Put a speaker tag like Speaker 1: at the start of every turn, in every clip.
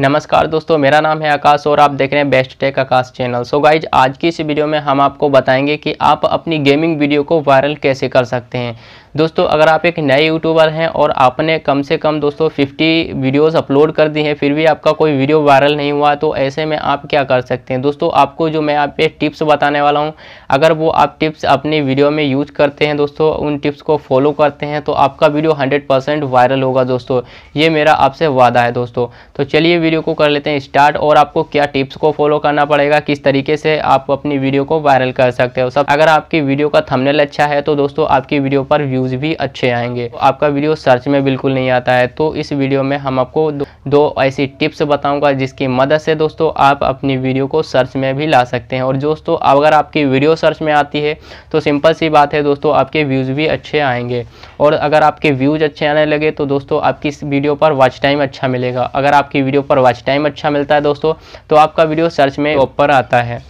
Speaker 1: नमस्कार दोस्तों मेरा नाम है आकाश और आप देख रहे हैं best tech Akash channel so guys आज की इस वीडियो में हम आपको बताएंगे कि आप अपनी गेमिंग वीडियो को वायरल कैसे कर सकते हैं दोस्तों अगर आप एक नए यूट्यूबर हैं और आपने कम से कम दोस्तों 50 वीडियोस अपलोड कर दी हैं फिर भी आपका कोई वीडियो वायरल नहीं हुआ तो ऐसे में आप क्या कर सकते हैं दोस्तों आपको जो मैं आप टिप्स बताने वाला हूँ अगर वो आप टिप्स अपनी वीडियो में यूज करते हैं दोस्तों उन टिप्स को फॉलो करते हैं तो आपका वीडियो हंड्रेड वायरल होगा दोस्तों ये मेरा आपसे वादा है दोस्तों तो चलिए वीडियो को कर लेते हैं स्टार्ट और आपको क्या टिप्स को फॉलो करना पड़ेगा किस तरीके से आप अपनी वीडियो को वायरल कर सकते हो सब अगर आपकी वीडियो का थंबनेल अच्छा है तो दोस्तों आपकी वीडियो पर व्यूज़ भी अच्छे आएंगे तो आपका वीडियो सर्च में बिल्कुल नहीं आता है तो इस वीडियो में हम आपको दो, दो ऐसी टिप्स बताऊंगा जिसकी मदद से दोस्तों आप अपनी वीडियो को सर्च में भी ला सकते हैं और दोस्तों अगर आपकी वीडियो सर्च में आती है तो सिंपल सी बात है दोस्तों आपके व्यूज़ भी अच्छे आएंगे और अगर आपके व्यूज़ अच्छे आने लगे तो दोस्तों आपकी वीडियो पर वॉच टाइम अच्छा मिलेगा अगर आपकी वीडियो पर पर वॉच टाइम अच्छा मिलता है दोस्तों तो आपका वीडियो सर्च में ऊपर आता है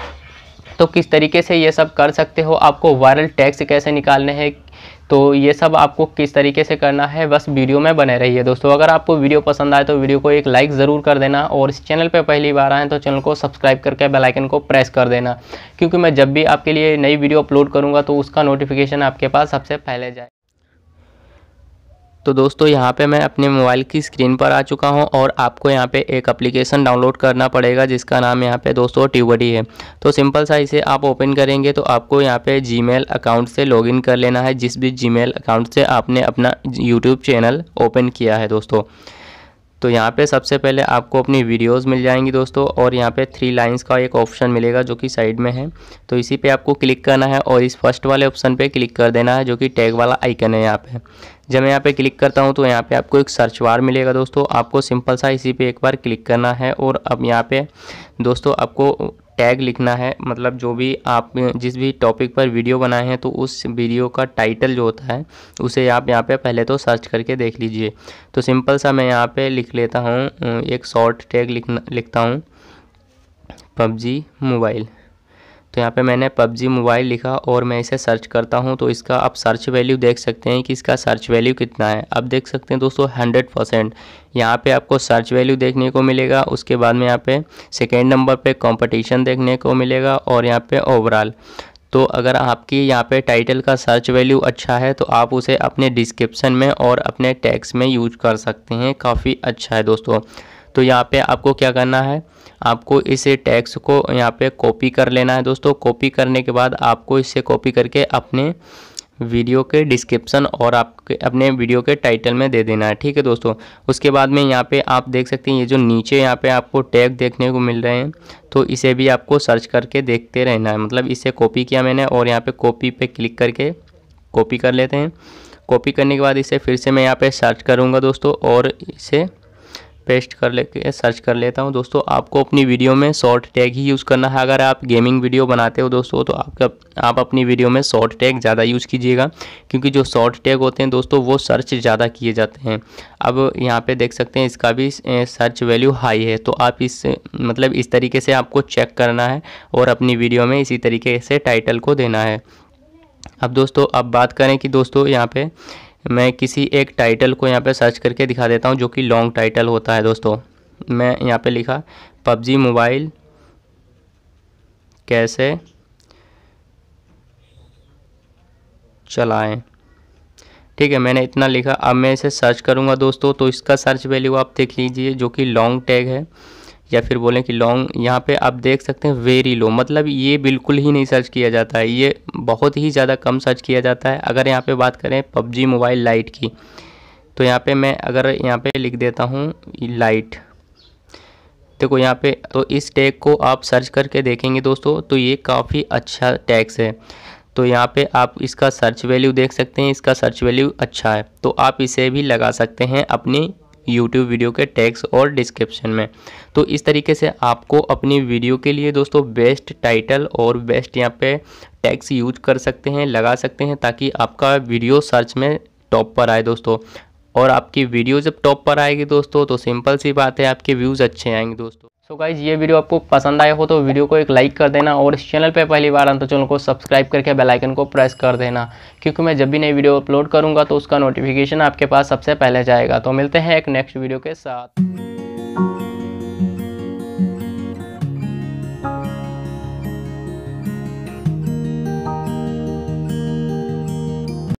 Speaker 1: तो किस तरीके से ये सब कर सकते हो आपको वायरल टैक्स कैसे निकालने हैं तो ये सब आपको किस तरीके से करना है बस वीडियो में बने रहिए दोस्तों अगर आपको वीडियो पसंद आए तो वीडियो को एक लाइक ज़रूर कर देना और इस चैनल पर पहली बार आएँ तो चैनल को सब्सक्राइब करके बेल आइकन को प्रेस कर देना क्योंकि मैं जब भी आपके लिए नई वीडियो अपलोड करूँगा तो उसका नोटिफिकेशन आपके पास सबसे पहले जाए तो दोस्तों यहाँ पे मैं अपने मोबाइल की स्क्रीन पर आ चुका हूँ और आपको यहाँ पे एक एप्लीकेशन डाउनलोड करना पड़ेगा जिसका नाम यहाँ पे दोस्तों ट्यूबडी है तो सिंपल सा इसे आप ओपन करेंगे तो आपको यहाँ पे जीमेल अकाउंट से लॉगिन कर लेना है जिस भी जीमेल अकाउंट से आपने अपना यूट्यूब चैनल ओपन किया है दोस्तों तो यहाँ पे सबसे पहले आपको अपनी वीडियोस मिल जाएंगी दोस्तों और यहाँ पे थ्री लाइंस का एक ऑप्शन मिलेगा जो कि साइड में है तो इसी पे आपको क्लिक करना है और इस फर्स्ट वाले ऑप्शन पे क्लिक कर देना है जो कि टैग वाला आइकन है यहाँ पे जब मैं यहाँ पे क्लिक करता हूँ तो यहाँ पे आपको एक सर्च वार मिलेगा दोस्तों आपको सिंपल सा इसी पे एक बार क्लिक करना है और अब यहाँ पे दोस्तों आपको टैग लिखना है मतलब जो भी आप जिस भी टॉपिक पर वीडियो बनाए हैं तो उस वीडियो का टाइटल जो होता है उसे आप यहाँ पे पहले तो सर्च करके देख लीजिए तो सिंपल सा मैं यहाँ पे लिख लेता हूँ एक शॉर्ट टैग लिखना लिखता हूँ पबजी मोबाइल तो यहाँ पे मैंने PUBG मोबाइल लिखा और मैं इसे सर्च करता हूँ तो इसका आप सर्च वैल्यू देख सकते हैं कि इसका सर्च वैल्यू कितना है अब देख सकते हैं दोस्तों हंड्रेड परसेंट यहाँ पर आपको सर्च वैल्यू देखने को मिलेगा उसके बाद में यहाँ पे सेकेंड नंबर पर कंपटीशन देखने को मिलेगा और यहाँ पर ओवरऑल तो अगर आपकी यहाँ पे टाइटल का सर्च वैल्यू अच्छा है तो आप उसे अपने डिस्क्रिप्शन में और अपने टैक्स में यूज कर सकते हैं काफ़ी अच्छा है दोस्तों तो यहाँ पर आपको क्या करना है आपको इस टैक्स को यहाँ पे कॉपी कर लेना है दोस्तों कॉपी करने के बाद आपको इसे कॉपी करके अपने वीडियो के डिस्क्रिप्शन और आपके अपने वीडियो के टाइटल में दे देना है ठीक है दोस्तों उसके बाद में यहाँ पे आप देख सकते हैं ये जो नीचे यहाँ पे आपको टैग देखने को मिल रहे हैं तो इसे भी आपको सर्च करके देखते रहना है मतलब इसे कॉपी किया मैंने और यहाँ पे कॉपी पे क्लिक करके कॉपी कर लेते हैं कॉपी करने के बाद इसे फिर से मैं यहाँ पर सर्च करूँगा दोस्तों और इसे पेस्ट कर लेके सर्च कर लेता हूँ दोस्तों आपको अपनी वीडियो में शॉर्ट टैग ही यूज़ करना है अगर आप गेमिंग वीडियो बनाते हो दोस्तों तो आपका आप अपनी वीडियो में शॉर्ट टैग ज़्यादा यूज़ कीजिएगा क्योंकि जो शॉर्ट टैग होते हैं दोस्तों वो सर्च ज़्यादा किए जाते हैं अब यहाँ पे देख सकते हैं इसका भी सर्च वैल्यू हाई है तो आप इस मतलब इस तरीके से आपको चेक करना है और अपनी वीडियो में इसी तरीके से टाइटल को देना है अब दोस्तों अब बात करें कि दोस्तों यहाँ पे मैं किसी एक टाइटल को यहाँ पे सर्च करके दिखा देता हूँ जो कि लॉन्ग टाइटल होता है दोस्तों मैं यहाँ पे लिखा पबजी मोबाइल कैसे चलाएं ठीक है मैंने इतना लिखा अब मैं इसे सर्च करूँगा दोस्तों तो इसका सर्च वैल्यू आप देख लीजिए जो कि लॉन्ग टैग है या फिर बोलें कि लॉन्ग यहाँ पे आप देख सकते हैं वेरी लो मतलब ये बिल्कुल ही नहीं सर्च किया जाता है ये बहुत ही ज़्यादा कम सर्च किया जाता है अगर यहाँ पे बात करें पबजी मोबाइल लाइट की तो यहाँ पे मैं अगर यहाँ पे लिख देता हूँ लाइट देखो यहाँ पे तो इस टैग को आप सर्च करके देखेंगे दोस्तों तो ये काफ़ी अच्छा टैक्स है तो यहाँ पे आप इसका सर्च वैल्यू देख सकते हैं इसका सर्च वैल्यू अच्छा है तो आप इसे भी लगा सकते हैं अपनी यूट्यूब वीडियो के टैक्स और डिस्क्रिप्शन में तो इस तरीके से आपको अपनी वीडियो के लिए दोस्तों बेस्ट टाइटल और बेस्ट यहाँ पे टैक्स यूज कर सकते हैं लगा सकते हैं ताकि आपका वीडियो सर्च में टॉप पर आए दोस्तों और आपकी वीडियो जब टॉप पर आएगी दोस्तों तो सिंपल सी बात है आपके व्यूज़ अच्छे आएंगे दोस्तों सो so गाइज ये वीडियो आपको पसंद आया हो तो वीडियो को एक लाइक कर देना और इस चैनल पे पहली बार आना तो चैनल को सब्सक्राइब करके बेल आइकन को प्रेस कर देना क्योंकि मैं जब भी नई वीडियो अपलोड करूंगा तो उसका नोटिफिकेशन आपके पास सबसे पहले जाएगा तो मिलते हैं एक नेक्स्ट वीडियो के साथ